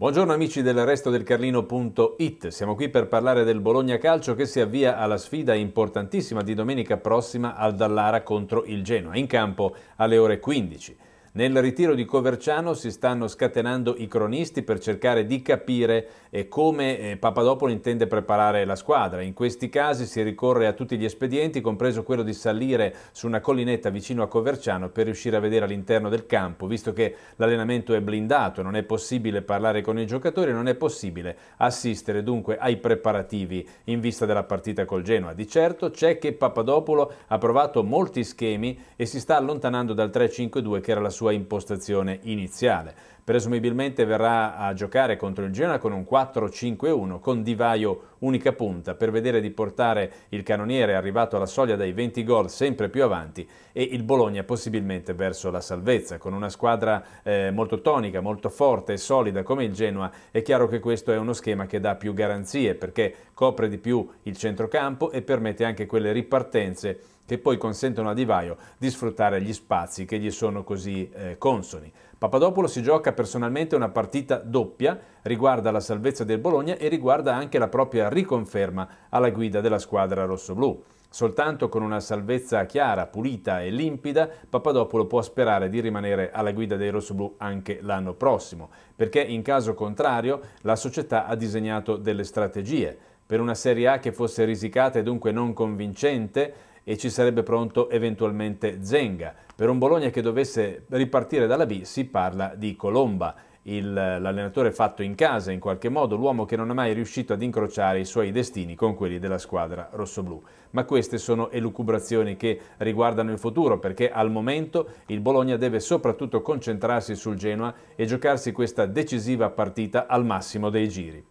Buongiorno amici dell'arresto del Carlino.it, siamo qui per parlare del Bologna Calcio che si avvia alla sfida importantissima di domenica prossima al Dallara contro il Genoa, in campo alle ore 15. Nel ritiro di Coverciano si stanno scatenando i cronisti per cercare di capire eh, come eh, Papadopoli intende preparare la squadra. In questi casi si ricorre a tutti gli espedienti, compreso quello di salire su una collinetta vicino a Coverciano per riuscire a vedere all'interno del campo, visto che l'allenamento è blindato, non è possibile parlare con i giocatori, non è possibile assistere dunque ai preparativi in vista della partita col Genoa. Di certo c'è che Papadopolo ha provato molti schemi e si sta allontanando dal 3-5-2 che era la sua sua impostazione iniziale. Presumibilmente verrà a giocare contro il Genoa con un 4-5-1 con divaio unica punta per vedere di portare il canoniere arrivato alla soglia dai 20 gol sempre più avanti e il Bologna possibilmente verso la salvezza. Con una squadra eh, molto tonica, molto forte e solida come il Genoa è chiaro che questo è uno schema che dà più garanzie perché copre di più il centrocampo e permette anche quelle ripartenze che poi consentono a Di Vaio di sfruttare gli spazi che gli sono così eh, consoni. Papadopoulo si gioca personalmente una partita doppia, riguarda la salvezza del Bologna e riguarda anche la propria riconferma alla guida della squadra rossoblù. Soltanto con una salvezza chiara, pulita e limpida, Papadopoulos può sperare di rimanere alla guida dei rossoblù anche l'anno prossimo, perché in caso contrario la società ha disegnato delle strategie. Per una Serie A che fosse risicata e dunque non convincente, e ci sarebbe pronto eventualmente Zenga. Per un Bologna che dovesse ripartire dalla B si parla di Colomba il, l'allenatore fatto in casa in qualche modo, l'uomo che non è mai riuscito ad incrociare i suoi destini con quelli della squadra rossoblù. Ma queste sono elucubrazioni che riguardano il futuro perché al momento il Bologna deve soprattutto concentrarsi sul Genoa e giocarsi questa decisiva partita al massimo dei giri.